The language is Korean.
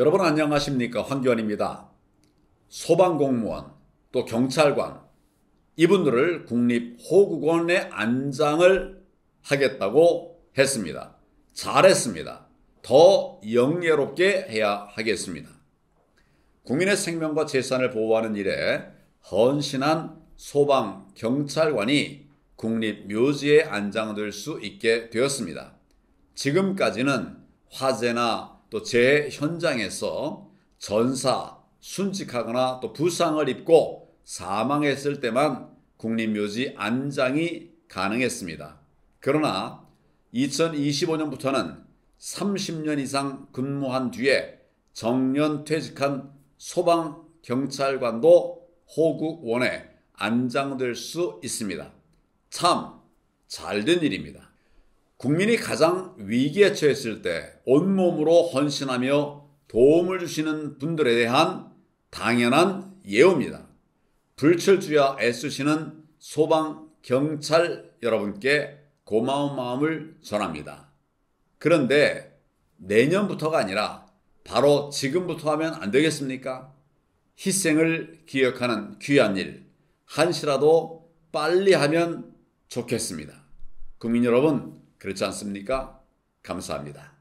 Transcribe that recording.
여러분 안녕하십니까 황교안입니다. 소방공무원 또 경찰관 이분들을 국립호국원의 안장을 하겠다고 했습니다. 잘했습니다. 더 영예롭게 해야 하겠습니다. 국민의 생명과 재산을 보호하는 일에 헌신한 소방 경찰관이 국립묘지에 안장될 수 있게 되었습니다. 지금까지는 화재나 또제 현장에서 전사, 순직하거나 또 부상을 입고 사망했을 때만 국립묘지 안장이 가능했습니다. 그러나 2025년부터는 30년 이상 근무한 뒤에 정년 퇴직한 소방 경찰관도 호국원에 안장될 수 있습니다. 참 잘된 일입니다. 국민이 가장 위기에 처했을 때 온몸으로 헌신하며 도움을 주시는 분들에 대한 당연한 예우입니다. 불철주야 애쓰시는 소방, 경찰 여러분께 고마운 마음을 전합니다. 그런데 내년부터가 아니라 바로 지금부터 하면 안 되겠습니까? 희생을 기억하는 귀한 일, 한시라도 빨리 하면 좋겠습니다. 국민 여러분, 그렇지 않습니까? 감사합니다.